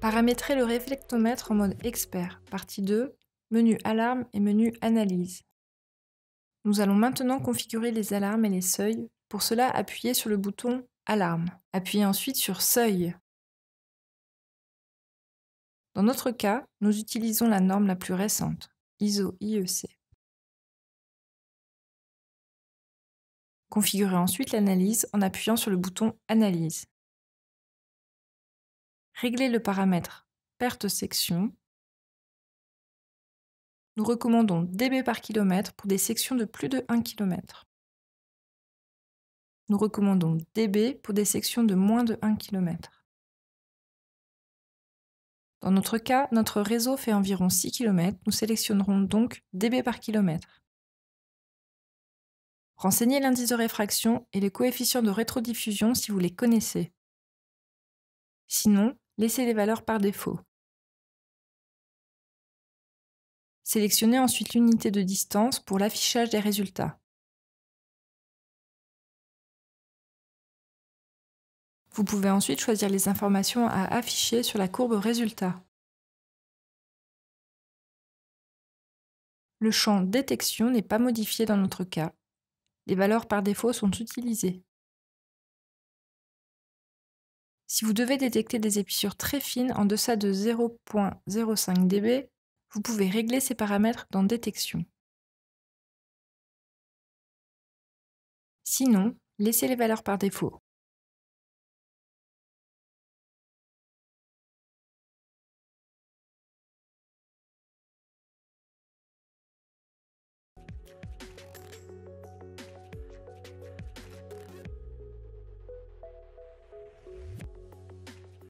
Paramétrer le réflectomètre en mode expert, partie 2, menu alarme et menu analyse. Nous allons maintenant configurer les alarmes et les seuils. Pour cela, appuyez sur le bouton Alarme. Appuyez ensuite sur Seuil. Dans notre cas, nous utilisons la norme la plus récente, ISO IEC. Configurez ensuite l'analyse en appuyant sur le bouton Analyse. Réglez le paramètre Perte section. Nous recommandons dB par kilomètre pour des sections de plus de 1 km. Nous recommandons dB pour des sections de moins de 1 km. Dans notre cas, notre réseau fait environ 6 km, nous sélectionnerons donc dB par kilomètre. Renseignez l'indice de réfraction et les coefficients de rétrodiffusion si vous les connaissez. Sinon, laissez les valeurs par défaut. Sélectionnez ensuite l'unité de distance pour l'affichage des résultats. Vous pouvez ensuite choisir les informations à afficher sur la courbe résultat. Le champ détection n'est pas modifié dans notre cas les valeurs par défaut sont utilisées. Si vous devez détecter des épissures très fines en deçà de 0.05 dB, vous pouvez régler ces paramètres dans Détection. Sinon, laissez les valeurs par défaut.